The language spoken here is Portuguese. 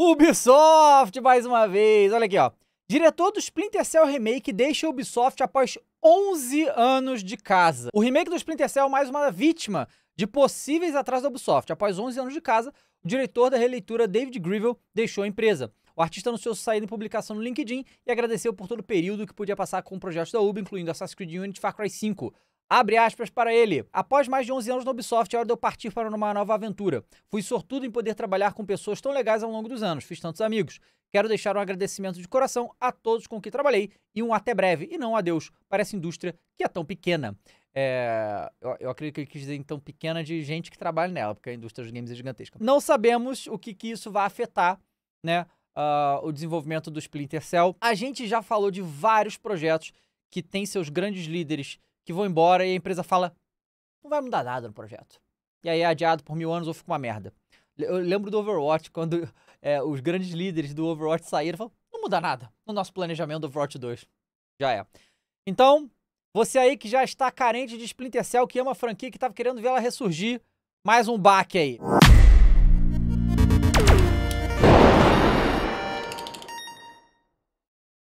Ubisoft, mais uma vez. Olha aqui, ó. Diretor do Splinter Cell Remake deixa a Ubisoft após 11 anos de casa. O remake do Splinter Cell é mais uma vítima de possíveis atrasos da Ubisoft. Após 11 anos de casa, o diretor da releitura David Grivel deixou a empresa. O artista anunciou sua saída em publicação no LinkedIn e agradeceu por todo o período que podia passar com o projeto da Ubi, incluindo Assassin's Creed Unity e Far Cry 5. Abre aspas para ele. Após mais de 11 anos no Ubisoft, é hora de eu partir para uma nova aventura. Fui sortudo em poder trabalhar com pessoas tão legais ao longo dos anos, fiz tantos amigos. Quero deixar um agradecimento de coração a todos com quem trabalhei e um até breve, e não adeus para essa indústria que é tão pequena. É, eu, eu, acredito que ele quis dizer, então, pequena de gente que trabalha nela, porque a indústria dos games é gigantesca. Não sabemos o que, que isso vai afetar, né, uh, o desenvolvimento do Splinter Cell. A gente já falou de vários projetos que têm seus grandes líderes que vão embora e a empresa fala: não vai mudar nada no projeto. E aí é adiado por mil anos ou fica uma merda. Eu lembro do Overwatch, quando é, os grandes líderes do Overwatch saíram e falaram: não muda nada no nosso planejamento do Overwatch 2. Já é. Então, você aí que já está carente de Splinter Cell, que ama é a franquia, que estava querendo ver ela ressurgir, mais um baque aí.